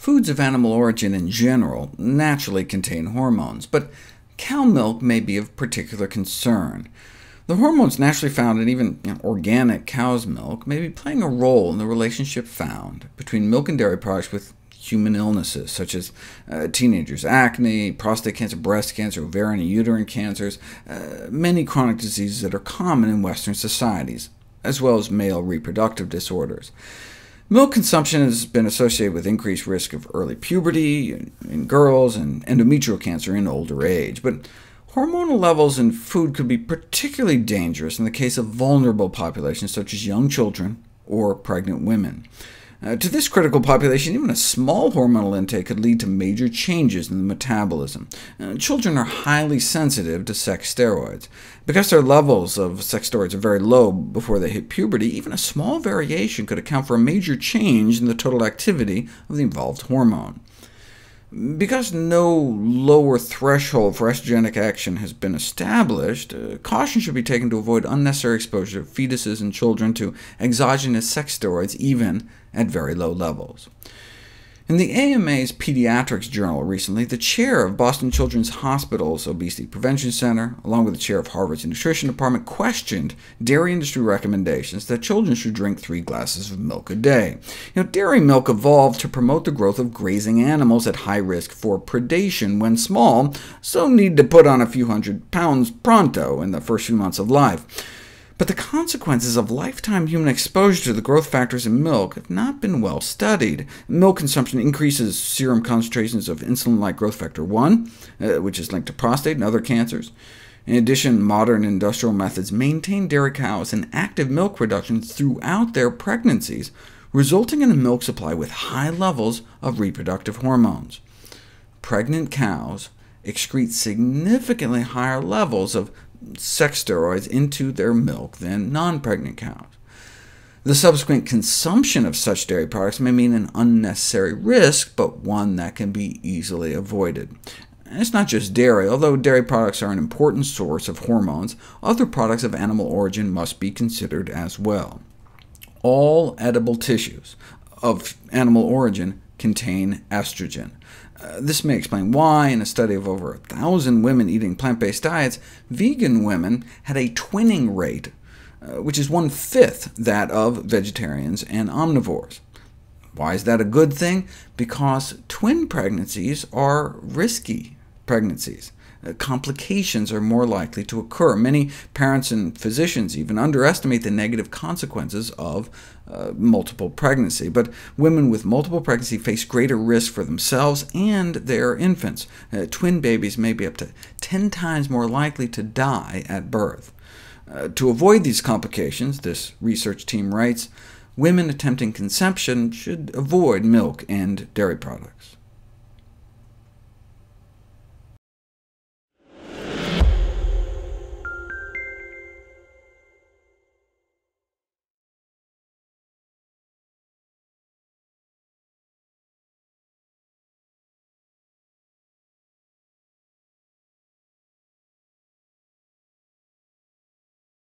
Foods of animal origin in general naturally contain hormones, but cow milk may be of particular concern. The hormones naturally found in even you know, organic cow's milk may be playing a role in the relationship found between milk and dairy products with human illnesses, such as uh, teenagers' acne, prostate cancer, breast cancer, ovarian and uterine cancers, uh, many chronic diseases that are common in Western societies, as well as male reproductive disorders. Milk consumption has been associated with increased risk of early puberty in girls and endometrial cancer in older age, but hormonal levels in food could be particularly dangerous in the case of vulnerable populations such as young children or pregnant women. Uh, to this critical population, even a small hormonal intake could lead to major changes in the metabolism. Uh, children are highly sensitive to sex steroids. Because their levels of sex steroids are very low before they hit puberty, even a small variation could account for a major change in the total activity of the involved hormone. Because no lower threshold for estrogenic action has been established, uh, caution should be taken to avoid unnecessary exposure of fetuses and children to exogenous sex steroids, even at very low levels. In the AMA's Pediatrics Journal recently, the chair of Boston Children's Hospital's Obesity Prevention Center, along with the chair of Harvard's Nutrition Department, questioned dairy industry recommendations that children should drink three glasses of milk a day. You know, dairy milk evolved to promote the growth of grazing animals at high risk for predation when small, so need to put on a few hundred pounds pronto in the first few months of life but the consequences of lifetime human exposure to the growth factors in milk have not been well studied. Milk consumption increases serum concentrations of insulin-like growth factor 1, uh, which is linked to prostate and other cancers. In addition, modern industrial methods maintain dairy cows in active milk production throughout their pregnancies, resulting in a milk supply with high levels of reproductive hormones. Pregnant cows excrete significantly higher levels of sex steroids into their milk than non-pregnant cows. The subsequent consumption of such dairy products may mean an unnecessary risk, but one that can be easily avoided. And it's not just dairy. Although dairy products are an important source of hormones, other products of animal origin must be considered as well. All edible tissues of animal origin contain estrogen. Uh, this may explain why, in a study of over 1,000 women eating plant-based diets, vegan women had a twinning rate, uh, which is one-fifth that of vegetarians and omnivores. Why is that a good thing? Because twin pregnancies are risky pregnancies. Uh, complications are more likely to occur. Many parents and physicians even underestimate the negative consequences of uh, multiple pregnancy, but women with multiple pregnancy face greater risk for themselves and their infants. Uh, twin babies may be up to 10 times more likely to die at birth. Uh, to avoid these complications, this research team writes, women attempting conception should avoid milk and dairy products.